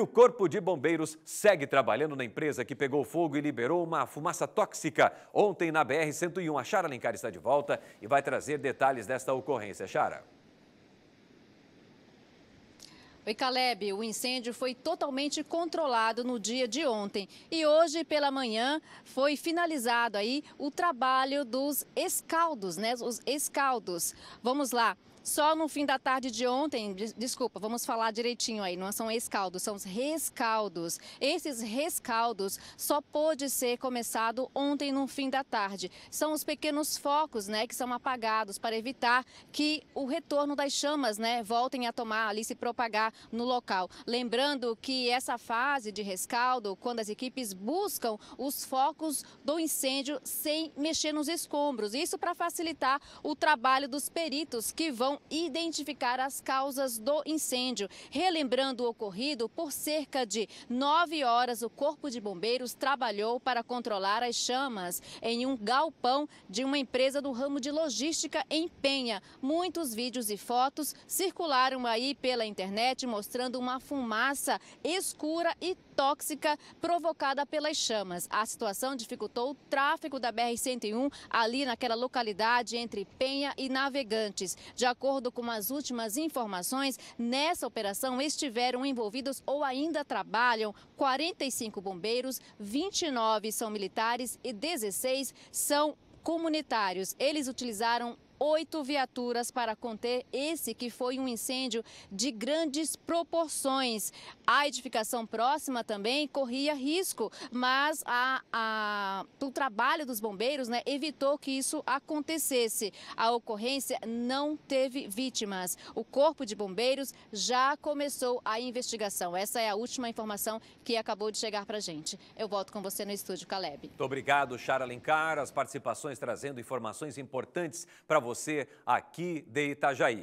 O Corpo de Bombeiros segue trabalhando na empresa que pegou fogo e liberou uma fumaça tóxica. Ontem, na BR-101, a Chara Alencar está de volta e vai trazer detalhes desta ocorrência. Chara. Oi, Caleb. O incêndio foi totalmente controlado no dia de ontem. E hoje, pela manhã, foi finalizado aí o trabalho dos escaldos, né? Os escaldos. Vamos lá. Só no fim da tarde de ontem, desculpa, vamos falar direitinho aí, não são escaldos, são os rescaldos. Esses rescaldos só pôde ser começado ontem no fim da tarde. São os pequenos focos, né, que são apagados para evitar que o retorno das chamas, né, voltem a tomar ali se propagar no local. Lembrando que essa fase de rescaldo, quando as equipes buscam os focos do incêndio sem mexer nos escombros, isso para facilitar o trabalho dos peritos que vão identificar as causas do incêndio. Relembrando o ocorrido, por cerca de nove horas, o Corpo de Bombeiros trabalhou para controlar as chamas em um galpão de uma empresa do ramo de logística em Penha. Muitos vídeos e fotos circularam aí pela internet mostrando uma fumaça escura e tóxica provocada pelas chamas. A situação dificultou o tráfego da BR-101 ali naquela localidade entre Penha e Navegantes. De acordo com as últimas informações, nessa operação estiveram envolvidos ou ainda trabalham 45 bombeiros, 29 são militares e 16 são comunitários. Eles utilizaram oito viaturas para conter esse que foi um incêndio de grandes proporções. A edificação próxima também corria risco, mas a, a, o trabalho dos bombeiros né, evitou que isso acontecesse. A ocorrência não teve vítimas. O Corpo de Bombeiros já começou a investigação. Essa é a última informação que acabou de chegar para a gente. Eu volto com você no estúdio, Caleb. Muito obrigado, Chara Alencar. As participações trazendo informações importantes para você aqui de Itajaí.